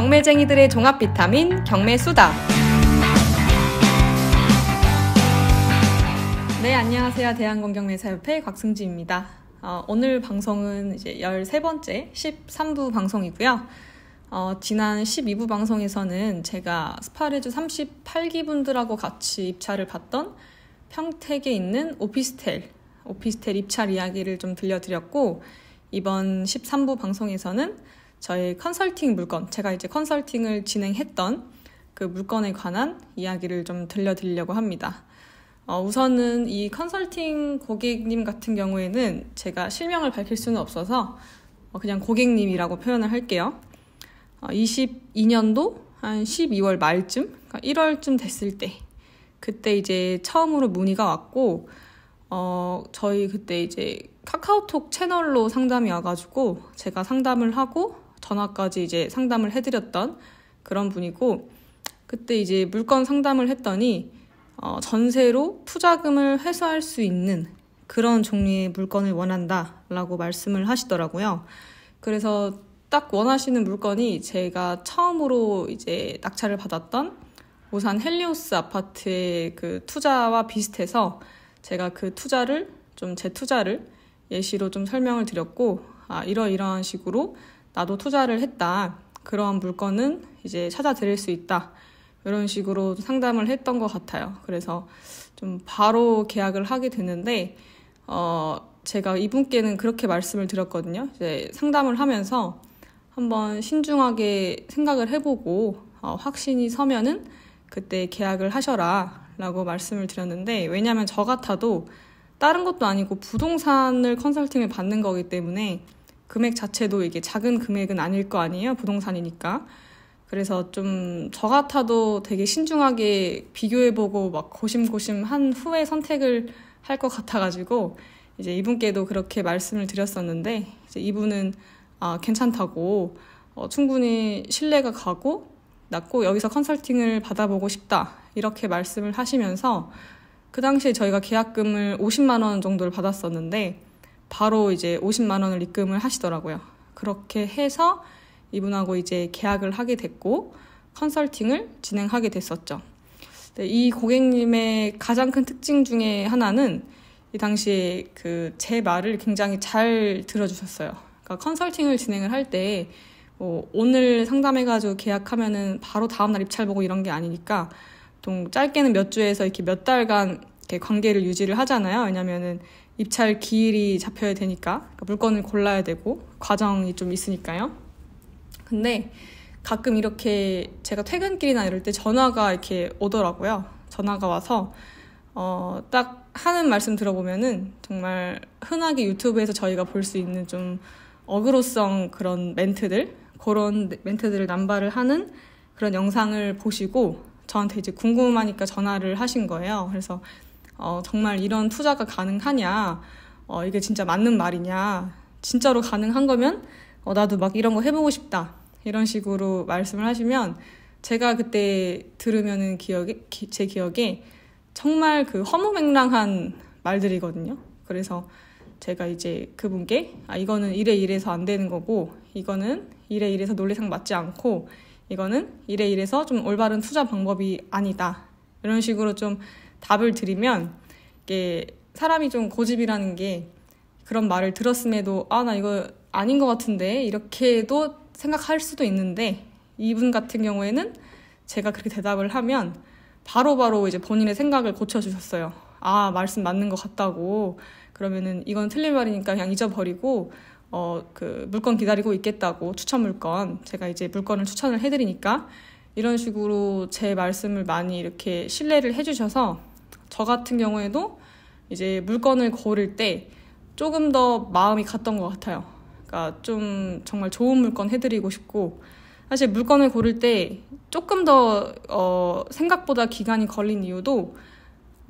경매쟁이들의 종합 비타민 경매수다. 네, 안녕하세요. 대한공경매사협회 곽승지입니다. 어, 오늘 방송은 이제 13번째 13부 방송이고요. 어, 지난 12부 방송에서는 제가 스파레즈 38기분들하고 같이 입찰을 봤던 평택에 있는 오피스텔, 오피스텔 입찰 이야기를 좀 들려드렸고, 이번 13부 방송에서는 저의 컨설팅 물건, 제가 이제 컨설팅을 진행했던 그 물건에 관한 이야기를 좀 들려드리려고 합니다. 어, 우선은 이 컨설팅 고객님 같은 경우에는 제가 실명을 밝힐 수는 없어서 어, 그냥 고객님이라고 표현을 할게요. 22년도 어, 한 12월 말쯤, 그러니까 1월쯤 됐을 때, 그때 이제 처음으로 문의가 왔고, 어, 저희 그때 이제 카카오톡 채널로 상담이 와가지고 제가 상담을 하고 전화까지 이제 상담을 해드렸던 그런 분이고 그때 이제 물건 상담을 했더니 어, 전세로 투자금을 회수할 수 있는 그런 종류의 물건을 원한다라고 말씀을 하시더라고요. 그래서 딱 원하시는 물건이 제가 처음으로 이제 낙찰을 받았던 오산 헬리오스 아파트의 그 투자와 비슷해서 제가 그 투자를 좀 제 투자를 예시로 좀 설명을 드렸고 아 이러이러한 식으로 나도 투자를 했다. 그러한 물건은 이제 찾아드릴 수 있다. 이런 식으로 상담을 했던 것 같아요. 그래서 좀 바로 계약을 하게 되는데, 어, 제가 이분께는 그렇게 말씀을 드렸거든요. 이제 상담을 하면서 한번 신중하게 생각을 해보고, 어, 확신이 서면은 그때 계약을 하셔라. 라고 말씀을 드렸는데, 왜냐면 저 같아도 다른 것도 아니고 부동산을 컨설팅을 받는 거기 때문에 금액 자체도 이게 작은 금액은 아닐 거 아니에요. 부동산이니까. 그래서 좀 저 같아도 되게 신중하게 비교해보고 막 고심고심 한 후에 선택을 할 것 같아가지고 이제 이분께도 그렇게 말씀을 드렸었는데 이제 이분은 아, 괜찮다고 어, 충분히 신뢰가 가고 낫고 여기서 컨설팅을 받아보고 싶다 이렇게 말씀을 하시면서 그 당시에 저희가 계약금을 50만 원 정도를 받았었는데 바로 이제 50만 원을 입금을 하시더라고요. 그렇게 해서 이분하고 이제 계약을 하게 됐고 컨설팅을 진행하게 됐었죠. 네, 이 고객님의 가장 큰 특징 중에 하나는 이 당시에 그제 말을 굉장히 잘 들어주셨어요. 그러니까 컨설팅을 진행을 할때뭐 오늘 상담해가지고 계약하면은 바로 다음날 입찰 보고 이런 게 아니니까 좀 짧게는 몇 주에서 이렇게 몇 달간 이렇게 관계를 유지를 하잖아요. 왜냐면은 입찰 기일이 잡혀야 되니까 그러니까 물건을 골라야 되고 과정이 좀 있으니까요. 근데 가끔 이렇게 제가 퇴근길이나 이럴 때 전화가 이렇게 오더라고요. 전화가 와서 어, 딱 하는 말씀 들어보면은 정말 흔하게 유튜브에서 저희가 볼 수 있는 좀 어그로성 그런 멘트들 그런 멘트들을 남발을 하는 그런 영상을 보시고 저한테 이제 궁금하니까 전화를 하신 거예요. 그래서 어, 정말 이런 투자가 가능하냐, 어, 이게 진짜 맞는 말이냐, 진짜로 가능한 거면 어, 나도 막 이런 거 해보고 싶다. 이런 식으로 말씀을 하시면 제가 그때 들으면은 기억에, 기, 제 기억에 정말 그 허무맹랑한 말들이거든요. 그래서 제가 이제 그분께 아, 이거는 이래 이래서 안 되는 거고, 이거는 이래 이래서 논리상 맞지 않고, 이거는 이래 이래서 좀 올바른 투자 방법이 아니다. 이런 식으로 좀 답을 드리면 이게 사람이 좀 고집이라는 게 그런 말을 들었음에도 아 나 이거 아닌 것 같은데 이렇게도 생각할 수도 있는데 이분 같은 경우에는 제가 그렇게 대답을 하면 바로바로 바로 이제 본인의 생각을 고쳐주셨어요. 아 말씀 맞는 것 같다고 그러면은 이건 틀린 말이니까 그냥 잊어버리고 어 그 물건 기다리고 있겠다고 추천 물건 제가 이제 물건을 추천을 해드리니까 이런 식으로 제 말씀을 많이 이렇게 신뢰를 해주셔서 저 같은 경우에도 이제 물건을 고를 때 조금 더 마음이 갔던 것 같아요. 그러니까 좀 정말 좋은 물건 해드리고 싶고 사실 물건을 고를 때 조금 더 어, 생각보다 기간이 걸린 이유도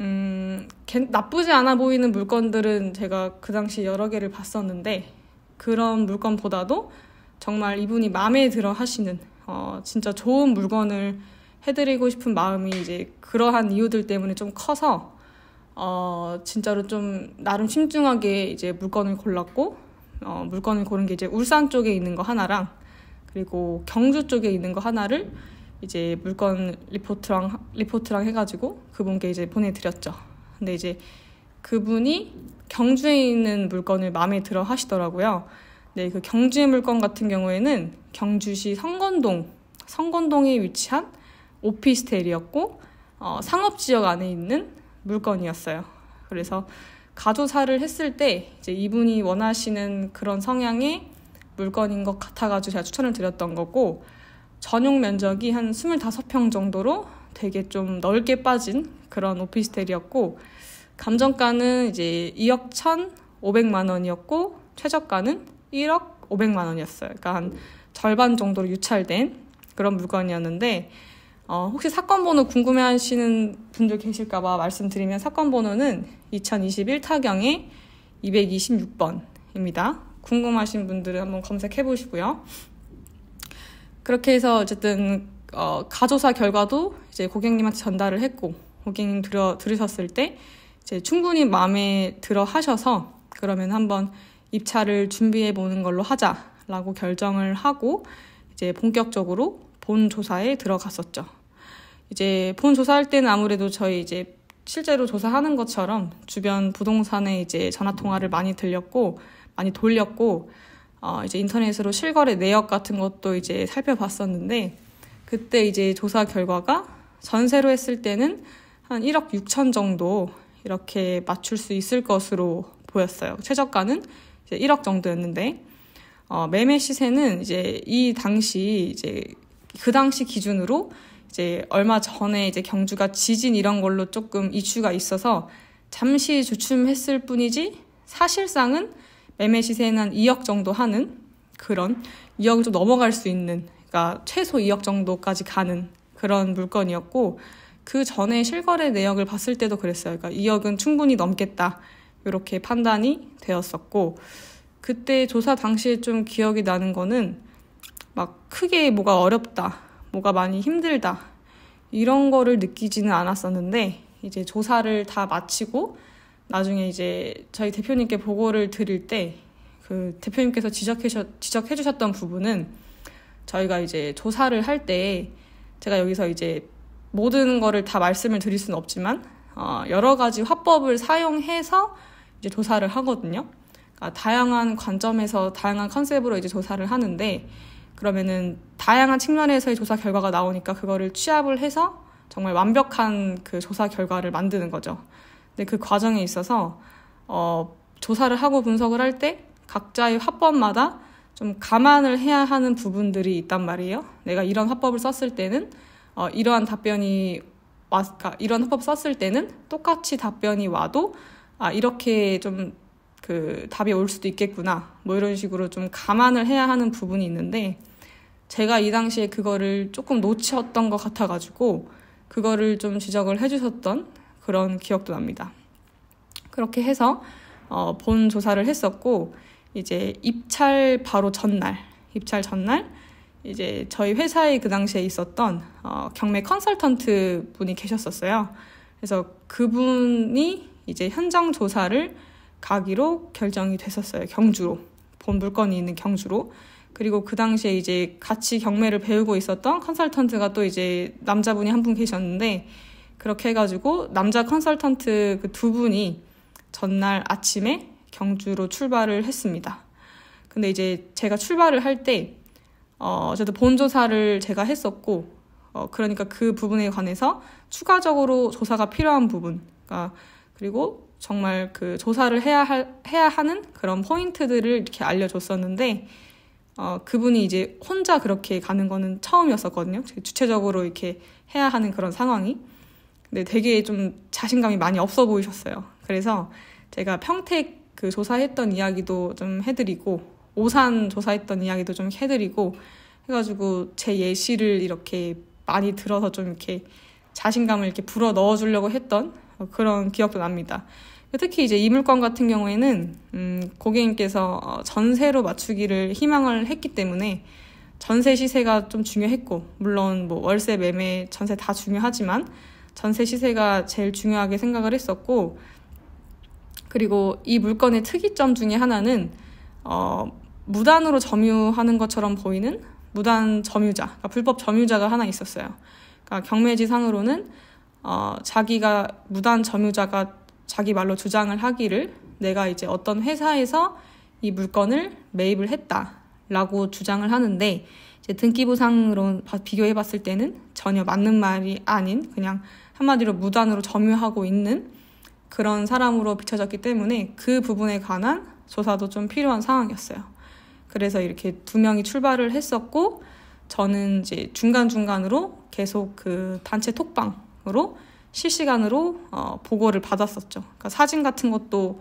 음, 나쁘지 않아 보이는 물건들은 제가 그 당시 여러 개를 봤었는데 그런 물건보다도 정말 이분이 마음에 들어 하시는 어, 진짜 좋은 물건을 해드리고 싶은 마음이 이제 그러한 이유들 때문에 좀 커서 어 진짜로 좀 나름 심중하게 이제 물건을 골랐고 어 물건을 고른 게 이제 울산 쪽에 있는 거 하나랑 그리고 경주 쪽에 있는 거 하나를 이제 물건 리포트랑 리포트랑 해가지고 그분께 이제 보내드렸죠. 근데 이제 그분이 경주에 있는 물건을 마음에 들어 하시더라고요. 네, 그 경주의 물건 같은 경우에는 경주시 성건동 성건동에 위치한 오피스텔이었고 어, 상업 지역 안에 있는 물건이었어요. 그래서 가조사를 했을 때 이제 이분이 원하시는 그런 성향의 물건인 것 같아가지고 제가 추천을 드렸던 거고 전용 면적이 한 25평 정도로 되게 좀 넓게 빠진 그런 오피스텔이었고 감정가는 이제 2억 1,500만 원이었고 최저가는 1억 500만 원이었어요. 그러니까 한 절반 정도로 유찰된 그런 물건이었는데 어, 혹시 사건 번호 궁금해 하시는 분들 계실까봐 말씀드리면 사건 번호는 2021 타경의 226번입니다. 궁금하신 분들은 한번 검색해 보시고요. 그렇게 해서 어쨌든 어, 가조사 결과도 이제 고객님한테 전달을 했고 고객님 들어, 들으셨을 때 이제 충분히 마음에 들어 하셔서 그러면 한번 입찰을 준비해 보는 걸로 하자라고 결정을 하고 이제 본격적으로 본 조사에 들어갔었죠. 이제 본 조사할 때는 아무래도 저희 이제 실제로 조사하는 것처럼 주변 부동산에 이제 전화 통화를 많이 들렸고 많이 돌렸고 어 이제 인터넷으로 실거래 내역 같은 것도 이제 살펴봤었는데 그때 이제 조사 결과가 전세로 했을 때는 한 1억 6천 정도 이렇게 맞출 수 있을 것으로 보였어요. 최저가는 이제 1억 정도였는데 어 매매 시세는 이제 이 당시 이제 그 당시 기준으로 이제 얼마 전에 이제 경주가 지진 이런 걸로 조금 이슈가 있어서 잠시 주춤했을 뿐이지 사실상은 매매 시세는 한 2억 정도 하는 그런 2억을 좀 넘어갈 수 있는 그러니까 최소 2억 정도까지 가는 그런 물건이었고 그 전에 실거래 내역을 봤을 때도 그랬어요. 그러니까 2억은 충분히 넘겠다 이렇게 판단이 되었었고 그때 조사 당시에 좀 기억이 나는 거는 막 크게 뭐가 어렵다 뭐가 많이 힘들다. 이런 거를 느끼지는 않았었는데, 이제 조사를 다 마치고, 나중에 이제 저희 대표님께 보고를 드릴 때, 그 대표님께서 지적해, 주셨던 부분은, 저희가 이제 조사를 할 때, 제가 여기서 이제 모든 거를 다 말씀을 드릴 수는 없지만, 어, 여러 가지 화법을 사용해서 이제 조사를 하거든요. 그러니까 다양한 관점에서 다양한 컨셉으로 이제 조사를 하는데 그러면은 다양한 측면에서의 조사 결과가 나오니까 그거를 취합을 해서 정말 완벽한 그 조사 결과를 만드는 거죠. 근데 그 과정에 있어서 어, 조사를 하고 분석을 할 때 각자의 화법마다 좀 감안을 해야 하는 부분들이 있단 말이에요. 내가 이런 화법을 썼을 때는 어, 이러한 답변이 왔, 아, 그러니까 이런 화법 썼을 때는 똑같이 답변이 와도 아 이렇게 좀 그 답이 올 수도 있겠구나 뭐 이런 식으로 좀 감안을 해야 하는 부분이 있는데 제가 이 당시에 그거를 조금 놓쳤던 것 같아가지고 그거를 좀 지적을 해주셨던 그런 기억도 납니다. 그렇게 해서 어, 본 조사를 했었고 이제 입찰 바로 전날 입찰 전날 이제 저희 회사에 그 당시에 있었던 어, 경매 컨설턴트 분이 계셨었어요. 그래서 그분이 이제 현장 조사를 가기로 결정이 됐었어요. 경주로 본 물건이 있는 경주로. 그리고 그 당시에 이제 같이 경매를 배우고 있었던 컨설턴트가 또 이제 남자분이 한 분 계셨는데 그렇게 해가지고 남자 컨설턴트 그 두 분이 전날 아침에 경주로 출발을 했습니다. 근데 이제 제가 출발을 할 때, 어, 저도 본조사를 제가 했었고, 어, 그러니까 그 부분에 관해서 추가적으로 조사가 필요한 부분, 그러니까 그리고 정말 그 조사를 해야, 할, 해야 하는 그런 포인트들을 이렇게 알려줬었는데, 어, 그분이 이제 혼자 그렇게 가는 거는 처음이었었거든요. 주체적으로 이렇게 해야 하는 그런 상황이. 근데 되게 좀 자신감이 많이 없어 보이셨어요. 그래서 제가 평택 그 조사했던 이야기도 좀 해드리고, 오산 조사했던 이야기도 좀 해드리고, 해가지고 제 예시를 이렇게 많이 들어서 좀 이렇게 자신감을 이렇게 불어 넣어주려고 했던 어, 그런 기억도 납니다. 특히 이제 이 물건 같은 경우에는 음, 고객님께서 어, 전세로 맞추기를 희망을 했기 때문에 전세 시세가 좀 중요했고 물론 뭐 월세 매매 전세 다 중요하지만 전세 시세가 제일 중요하게 생각을 했었고 그리고 이 물건의 특이점 중에 하나는 어, 무단으로 점유하는 것처럼 보이는 무단 점유자, 그러니까 불법 점유자가 하나 있었어요. 그러니까 경매지상으로는 어, 자기가 무단 점유자가 자기 말로 주장을 하기를 내가 이제 어떤 회사에서 이 물건을 매입을 했다라고 주장을 하는데 이제 등기부상으로 비교해 봤을 때는 전혀 맞는 말이 아닌 그냥 한마디로 무단으로 점유하고 있는 그런 사람으로 비춰졌기 때문에 그 부분에 관한 조사도 좀 필요한 상황이었어요. 그래서 이렇게 두 명이 출발을 했었고 저는 이제 중간중간으로 계속 그 단체 톡방으로 실시간으로 어, 보고를 받았었죠. 그러니까 사진 같은 것도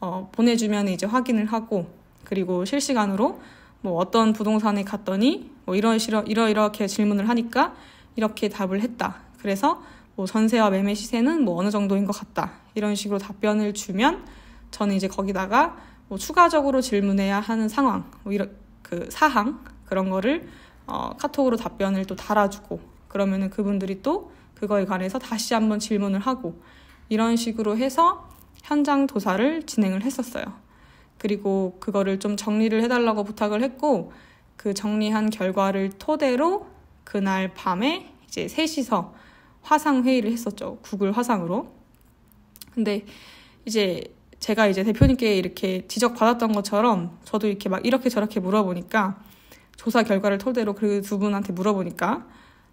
어, 보내주면 이제 확인을 하고 그리고 실시간으로 뭐 어떤 부동산에 갔더니 뭐 이러 이러 이렇게 질문을 하니까 이렇게 답을 했다. 그래서 뭐 전세와 매매 시세는 뭐 어느 정도인 것 같다. 이런 식으로 답변을 주면 저는 이제 거기다가 뭐 추가적으로 질문해야 하는 상황, 뭐 이런 그 사항 그런 거를 어, 카톡으로 답변을 또 달아주고 그러면은 그분들이 또 그거에 관해서 다시 한번 질문을 하고 이런 식으로 해서 현장 도사를 진행을 했었어요. 그리고 그거를 좀 정리를 해달라고 부탁을 했고 그 정리한 결과를 토대로 그날 밤에 이제 셋이서 화상 회의를 했었죠. 구글 화상으로. 근데 이제 제가 이제 대표님께 이렇게 지적받았던 것처럼 저도 이렇게 막 이렇게 저렇게 물어보니까 조사 결과를 토대로 그 두 분한테 물어보니까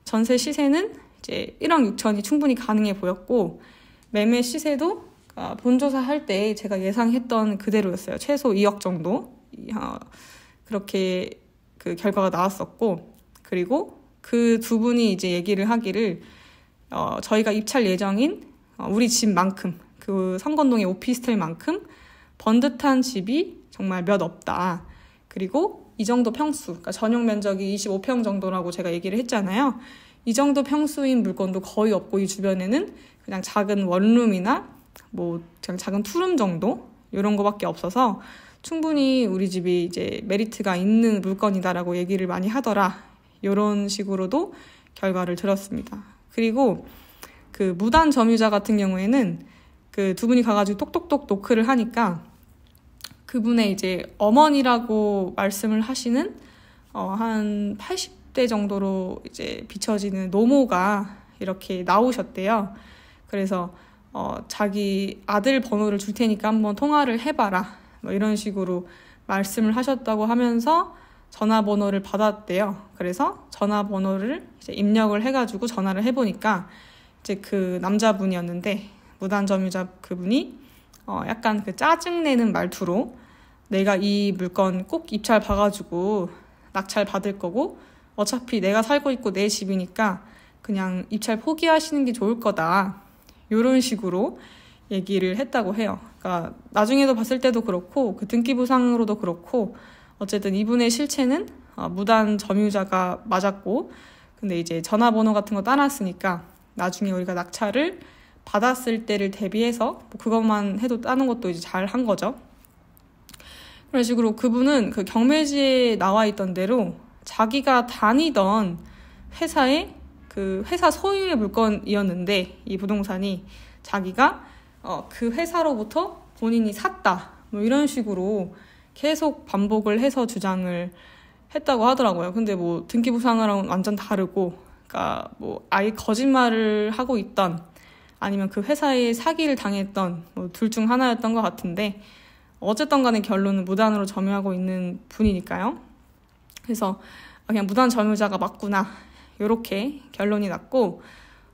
전세 시세는 이제 1억 6천이 충분히 가능해 보였고 매매 시세도 아, 본조사 할때 제가 예상했던 그대로였어요. 최소 2억 정도 어, 그렇게 그 결과가 나왔었고 그리고 그 두 분이 이제 얘기를 하기를 어, 저희가 입찰 예정인 어, 우리 집만큼 그 성건동의 오피스텔만큼 번듯한 집이 정말 몇 없다. 그리고 이 정도 평수, 그러니까 전용 면적이 25평 정도라고 제가 얘기를 했잖아요. 이 정도 평수인 물건도 거의 없고 이 주변에는 그냥 작은 원룸이나 뭐 그냥 작은 투룸 정도 이런 거밖에 없어서 충분히 우리 집이 이제 메리트가 있는 물건이다라고 얘기를 많이 하더라 이런 식으로도 결과를 들었습니다. 그리고 그 무단 점유자 같은 경우에는 그 두 분이 가가지고 똑똑똑 노크를 하니까 그분의 이제 어머니라고 말씀을 하시는 어, 한 80. 대 정도로 이제 비춰지는 노모가 이렇게 나오셨대요. 그래서 어, 자기 아들 번호를 줄 테니까 한번 통화를 해봐라. 뭐 이런 식으로 말씀을 하셨다고 하면서 전화번호를 받았대요. 그래서 전화번호를 이제 입력을 해가지고 전화를 해보니까 이제 그 남자분이었는데 무단점유자 그분이 어, 약간 그 짜증내는 말투로 내가 이 물건 꼭 입찰 봐가지고 낙찰 받을 거고 어차피 내가 살고 있고 내 집이니까 그냥 입찰 포기하시는 게 좋을 거다. 이런 식으로 얘기를 했다고 해요. 그러니까 나중에도 봤을 때도 그렇고 그 등기부상으로도 그렇고 어쨌든 이분의 실체는 어, 무단 점유자가 맞았고 근데 이제 전화번호 같은 거 따놨으니까 나중에 우리가 낙찰을 받았을 때를 대비해서 뭐 그것만 해도 따는 것도 이제 잘 한 거죠. 그런 식으로 그분은 그 경매지에 나와 있던 대로 자기가 다니던 회사의 그 회사 소유의 물건이었는데 이 부동산이 자기가 어, 그 회사로부터 본인이 샀다 뭐 이런 식으로 계속 반복을 해서 주장을 했다고 하더라고요. 근데 뭐 등기부상이랑 완전 다르고 그러니까 뭐 아예 거짓말을 하고 있던 아니면 그 회사에 사기를 당했던 뭐둘중 하나였던 것 같은데 어쨌든 간에 결론은 무단으로 점유하고 있는 분이니까요. 그래서 아, 그냥 무단 점유자가 맞구나 이렇게 결론이 났고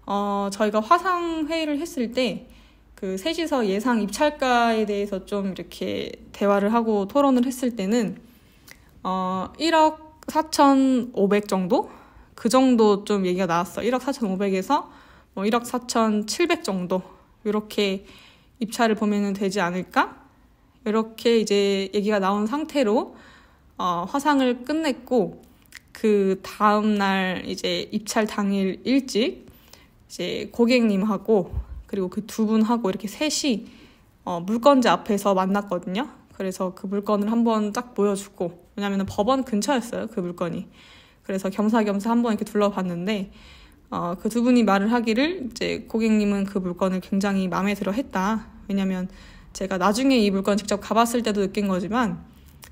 어, 저희가 화상 회의를 했을 때그 셋이서 예상 입찰가에 대해서 좀 이렇게 대화를 하고 토론을 했을 때는 어, 1억 4,500 정도? 그 정도 좀 얘기가 나왔어. 1억 4,500에서 뭐 1억 4,700 정도. 이렇게 입찰을 보면 되지 않을까? 이렇게 이제 얘기가 나온 상태로 어, 화상을 끝냈고 그 다음 날 이제 입찰 당일 일찍 이제 고객님하고 그리고 그 두 분하고 이렇게 셋이 어, 물건지 앞에서 만났거든요. 그래서 그 물건을 한번 딱 보여주고 왜냐면 법원 근처였어요 그 물건이. 그래서 겸사겸사 한번 이렇게 둘러봤는데 어, 그 두 분이 말을 하기를 이제 고객님은 그 물건을 굉장히 마음에 들어 했다. 왜냐면 제가 나중에 이 물건 직접 가봤을 때도 느낀 거지만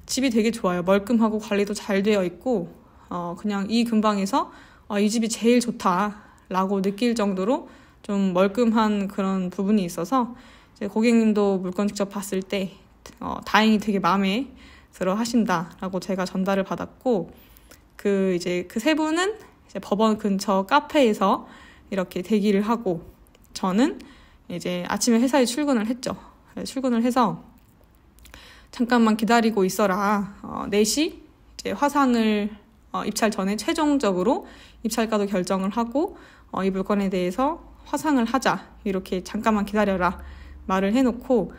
집이 되게 좋아요. 멀끔하고 관리도 잘 되어 있고 어, 그냥 이 근방에서 아, 이 집이 제일 좋다라고 느낄 정도로 좀 멀끔한 그런 부분이 있어서 고객님도 물건 직접 봤을 때 어, 다행히 되게 마음에 들어 하신다라고 제가 전달을 받았고 그 이제 그 세 분은 이제 법원 근처 카페에서 이렇게 대기를 하고 저는 이제 아침에 회사에 출근을 했죠. 네, 출근을 해서 잠깐만 기다리고 있어라. 어, 4시 이제 화상을 어, 입찰 전에 최종적으로 입찰가도 결정을 하고 어, 이 물건에 대해서 화상을 하자. 이렇게 잠깐만 기다려라. 말을 해놓고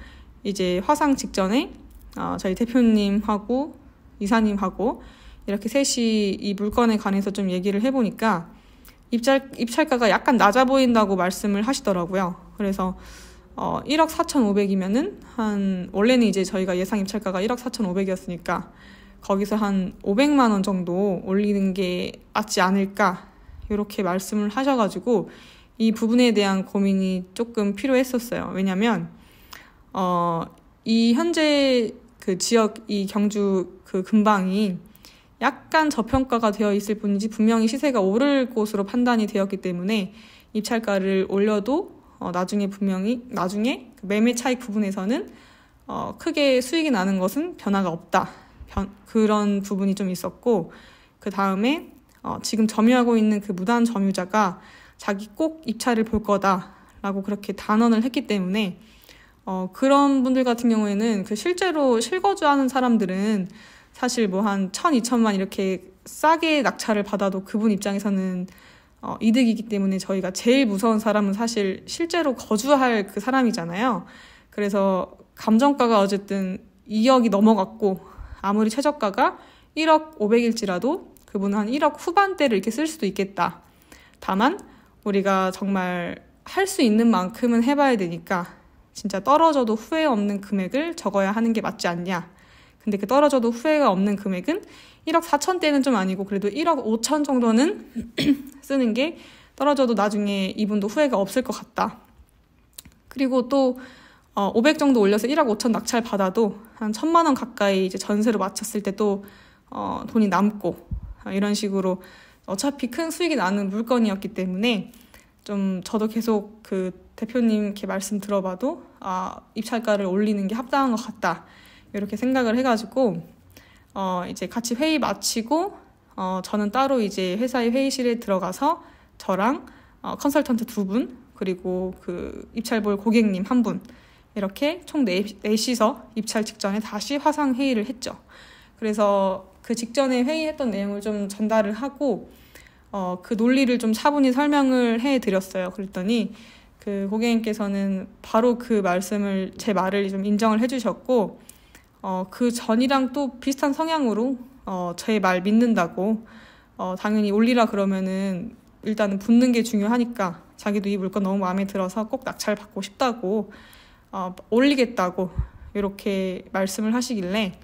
이제 화상 직전에 어, 저희 대표님하고 이사님하고 이렇게 셋이 이 물건에 관해서 좀 얘기를 해보니까 입찰, 입찰가가 약간 낮아 보인다고 말씀을 하시더라고요. 그래서 어, 1억 4,500이면은 한 원래는 이제 저희가 예상 입찰가가 1억 4,500이었으니까 거기서 한 500만 원 정도 올리는 게 맞지 않을까 이렇게 말씀을 하셔가지고 이 부분에 대한 고민이 조금 필요했었어요. 왜냐면 어, 이 현재 그 지역 이 경주 그 근방이 약간 저평가가 되어 있을 뿐이지 분명히 시세가 오를 곳으로 판단이 되었기 때문에 입찰가를 올려도 어, 나중에 분명히 나중에 그 매매 차익 부분에서는 어, 크게 수익이 나는 것은 변화가 없다. 변, 그런 부분이 좀 있었고 그 다음에 어, 지금 점유하고 있는 그 무단 점유자가 자기 꼭 입찰을 볼 거다라고 그렇게 단언을 했기 때문에 어, 그런 분들 같은 경우에는 그 실제로 실거주하는 사람들은 사실 뭐 한 천 이천만 이렇게 싸게 낙찰을 받아도 그분 입장에서는 어, 이득이기 때문에 저희가 제일 무서운 사람은 사실 실제로 거주할 그 사람이잖아요. 그래서 감정가가 어쨌든 2억이 넘어갔고 아무리 최저가가 1억 500일지라도 그분은 한 1억 후반대를 이렇게 쓸 수도 있겠다. 다만 우리가 정말 할 수 있는 만큼은 해봐야 되니까 진짜 떨어져도 후회 없는 금액을 적어야 하는 게 맞지 않냐. 근데 그 떨어져도 후회가 없는 금액은 1억 4천대는 좀 아니고 그래도 1억 5천 정도는 쓰는 게 떨어져도 나중에 이분도 후회가 없을 것 같다. 그리고 또, 어, 500 정도 올려서 1억 5천 낙찰 받아도 한 천만 원 가까이 이제 전세로 마쳤을 때 또, 어, 돈이 남고, 어, 이런 식으로 어차피 큰 수익이 나는 물건이었기 때문에 좀 저도 계속 그 대표님께 말씀 들어봐도 아, 입찰가를 올리는 게 합당한 것 같다. 이렇게 생각을 해가지고 어 이제 같이 회의 마치고 어 저는 따로 이제 회사의 회의실에 들어가서 저랑 어 컨설턴트 두 분 그리고 그 입찰볼 고객님 한 분 이렇게 총 네, 4시서 입찰 직전에 다시 화상 회의를 했죠. 그래서 그 직전에 회의했던 내용을 좀 전달을 하고 어, 그 논리를 좀 차분히 설명을 해 드렸어요. 그랬더니 그 고객님께서는 바로 그 말씀을 제 말을 좀 인정을 해주셨고 어, 그 전이랑 또 비슷한 성향으로 어, 제 말 믿는다고 어, 당연히 올리라 그러면은 일단은 붙는 게 중요하니까 자기도 입을 거 너무 마음에 들어서 꼭 낙찰 받고 싶다고 어, 올리겠다고 이렇게 말씀을 하시길래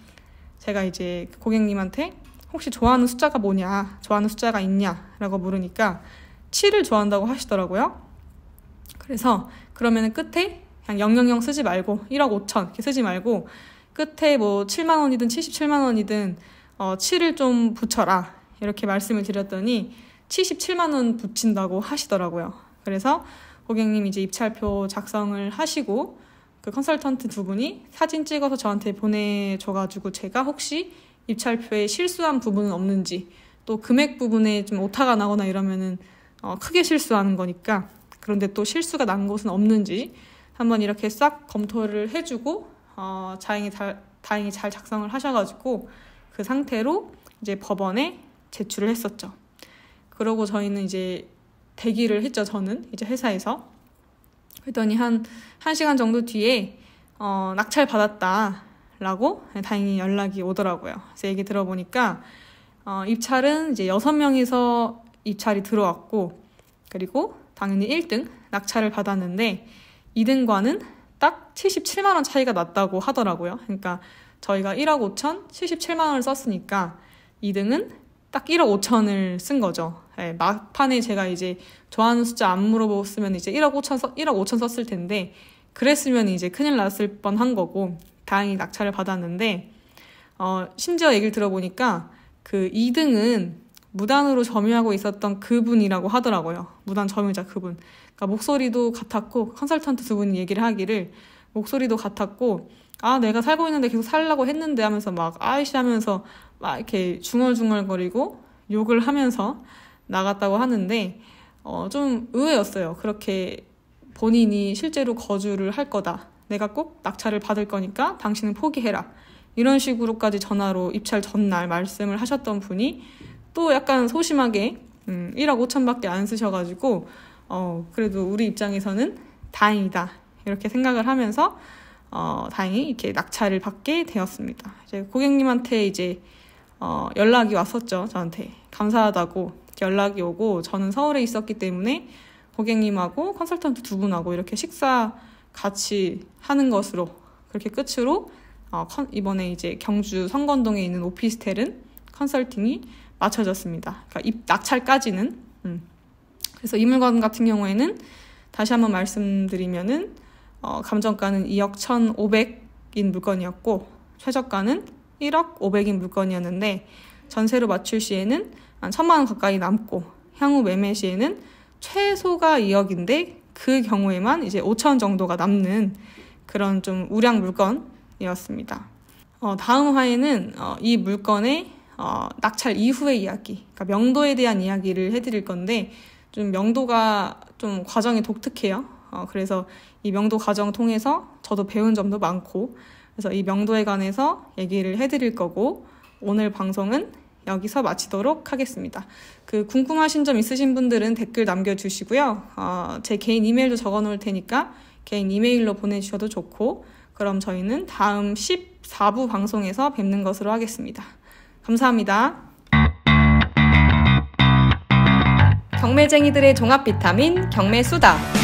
제가 이제 그 고객님한테 혹시 좋아하는 숫자가 뭐냐, 좋아하는 숫자가 있냐라고 물으니까 7을 좋아한다고 하시더라고요. 그래서 그러면 끝에 그냥 000 쓰지 말고 1억 5천 이렇게 쓰지 말고 끝에 뭐 7만 원이든 77만 원이든 어, 7을 좀 붙여라 이렇게 말씀을 드렸더니 77만 원 붙인다고 하시더라고요. 그래서 고객님 이제 입찰표 작성을 하시고 그 컨설턴트 두 분이 사진 찍어서 저한테 보내줘가지고 제가 혹시 입찰표에 실수한 부분은 없는지 또 금액 부분에 좀 오타가 나거나 이러면은 어, 크게 실수하는 거니까 그런데 또 실수가 난 곳은 없는지 한번 이렇게 싹 검토를 해주고 어, 다행히 잘 다행히 잘 작성을 하셔가지고 그 상태로 이제 법원에 제출을 했었죠. 그러고 저희는 이제 대기를 했죠. 저는 이제 회사에서 그랬더니 한 1시간 정도 뒤에 어, 낙찰 받았다라고 다행히 연락이 오더라고요. 그래서 얘기 들어보니까 어, 입찰은 이제 여섯 명이서 입찰이 들어왔고 그리고 당연히 1등 낙찰을 받았는데 2등과는 딱 77만 원 차이가 났다고 하더라고요. 그러니까 저희가 1억 5천 77만 원을 썼으니까 2등은 딱 1억 5천을 쓴 거죠. 네, 막판에 제가 이제 좋아하는 숫자 안 물어봤으면 보 이제 1억 5천, 써, 1억 5천 썼을 텐데 그랬으면 이제 큰일 났을 뻔한 거고 다행히 낙찰을 받았는데 어, 심지어 얘기를 들어보니까 그 2등은 무단으로 점유하고 있었던 그분이라고 하더라고요. 무단 점유자 그분. 그러니까 목소리도 같았고 컨설턴트 두 분이 얘기를 하기를 목소리도 같았고 아 내가 살고 있는데 계속 살라고 했는데 하면서 막 아이씨 하면서 막 이렇게 중얼중얼거리고 욕을 하면서 나갔다고 하는데 어, 좀 의외였어요. 그렇게 본인이 실제로 거주를 할 거다. 내가 꼭 낙찰을 받을 거니까 당신은 포기해라. 이런 식으로까지 전화로 입찰 전날 말씀을 하셨던 분이 또 약간 소심하게 음, 1억 5천밖에 안 쓰셔가지고 어, 그래도 우리 입장에서는 다행이다. 이렇게 생각을 하면서, 어, 다행히 이렇게 낙찰을 받게 되었습니다. 이제 고객님한테 이제, 어, 연락이 왔었죠. 저한테. 감사하다고 연락이 오고, 저는 서울에 있었기 때문에 고객님하고 컨설턴트 두 분하고 이렇게 식사 같이 하는 것으로, 그렇게 끝으로, 어, 이번에 이제 경주 성건동에 있는 오피스텔은 컨설팅이 마쳐졌습니다. 그러니까 입 낙찰까지는 그래서 이물관 같은 경우에는 다시 한번 말씀드리면은 어, 감정가는 2억 1,500인 물건이었고 최저가는 1억 500인 물건이었는데 전세로 맞출 시에는 한 천만 원 가까이 남고 향후 매매 시에는 최소가 2억인데 그 경우에만 이제 5천 정도가 남는 그런 좀 우량 물건이었습니다. 어, 다음 화에는 어, 이 물건의 어, 낙찰 이후의 이야기, 그러니까 명도에 대한 이야기를 해드릴 건데 좀 명도가 좀 과정이 독특해요. 어, 그래서 이 명도 과정 통해서 저도 배운 점도 많고 그래서 이 명도에 관해서 얘기를 해드릴 거고 오늘 방송은 여기서 마치도록 하겠습니다. 그 궁금하신 점 있으신 분들은 댓글 남겨주시고요. 어, 제 개인 이메일도 적어놓을 테니까 개인 이메일로 보내주셔도 좋고 그럼 저희는 다음 14부 방송에서 뵙는 것으로 하겠습니다. 감사합니다. 경매쟁이들의 종합 비타민 경매수다.